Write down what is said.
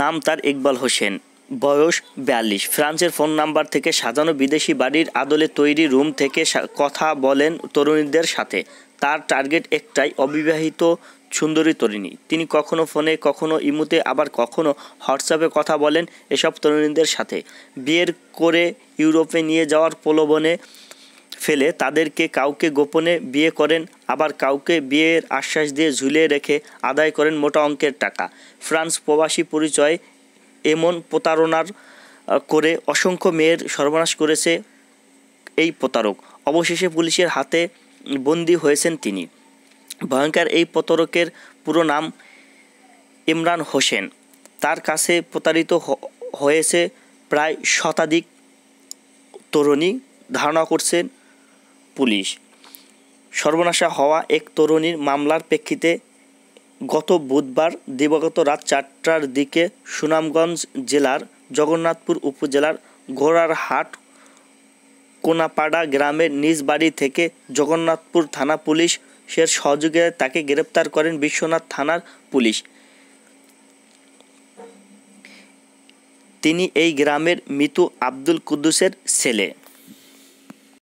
নাম তার ইকবাল হোসেন বয়স বিয়াল্লিশ ফ্রান্সের ফোন নাম্বার থেকে সাজানো বিদেশি বাড়ির আদলে তৈরি রুম থেকে কথা বলেন তরুণীদের সাথে তার টার্গেট একটাই অবিবাহিত সুন্দরী তরুণী তিনি কখনো ফোনে কখনো ইমুতে আবার কখনো হোয়াটসঅ্যাপে কথা বলেন এসব তরুণীদের সাথে বিয়ের করে ইউরোপে নিয়ে যাওয়ার প্রলোভনে ফেলে তাদেরকে কাউকে গোপনে বিয়ে করেন আবার কাউকে বিয়ের আশ্বাস দিয়ে ঝুলিয়ে রেখে আদায় করেন মোটা অঙ্কের টাকা ফ্রান্স প্রবাসী পরিচয় এমন প্রতারণার করে অসংখ্য মেয়ের সর্বনাশ করেছে এই প্রতারক অবশেষে পুলিশের হাতে বন্দী হয়েছেন তিনি ভয়ঙ্কর এই প্রতারকের পুরো নাম ইমরান হোসেন তার কাছে প্রতারিত হয়েছে প্রায় শতাধিক তরুণী ধারণা করছেন পুলিশ সর্বনাশা হওয়া এক তরুণীর মামলার প্রেক্ষিতে গত বুধবার দিবাগত রাত চারটার দিকে সুনামগঞ্জ জেলার জগন্নাথপুর উপজেলার ঘোড়ারহাট কোনাপাড়া গ্রামের নিজ বাড়ি থেকে জগন্নাথপুর থানা পুলিশের সহযোগে তাকে গ্রেপ্তার করেন বিশ্বনাথ থানার পুলিশ তিনি এই গ্রামের মৃত আব্দুল কুদ্দুসের ছেলে